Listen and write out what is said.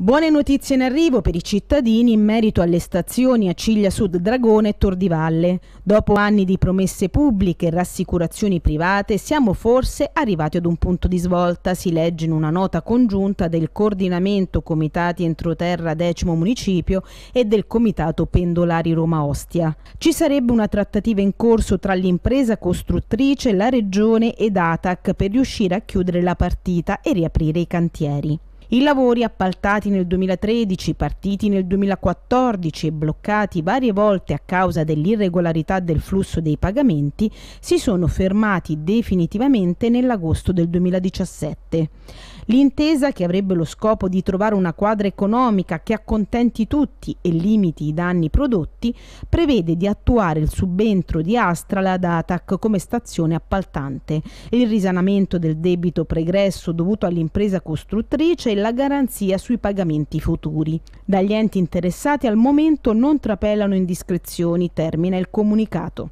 Buone notizie in arrivo per i cittadini in merito alle stazioni a Ciglia Sud Dragone e Tor di Valle. Dopo anni di promesse pubbliche e rassicurazioni private siamo forse arrivati ad un punto di svolta, si legge in una nota congiunta del coordinamento Comitati Entroterra Decimo Municipio e del Comitato Pendolari Roma Ostia. Ci sarebbe una trattativa in corso tra l'impresa costruttrice, la regione ed ATAC per riuscire a chiudere la partita e riaprire i cantieri. I lavori appaltati nel 2013, partiti nel 2014 e bloccati varie volte a causa dell'irregolarità del flusso dei pagamenti, si sono fermati definitivamente nell'agosto del 2017. L'intesa, che avrebbe lo scopo di trovare una quadra economica che accontenti tutti e limiti i danni prodotti, prevede di attuare il subentro di Astral ad ATAC come stazione appaltante, il risanamento del debito pregresso dovuto all'impresa costruttrice e la garanzia sui pagamenti futuri. Dagli enti interessati al momento non trapelano indiscrezioni, termina il comunicato.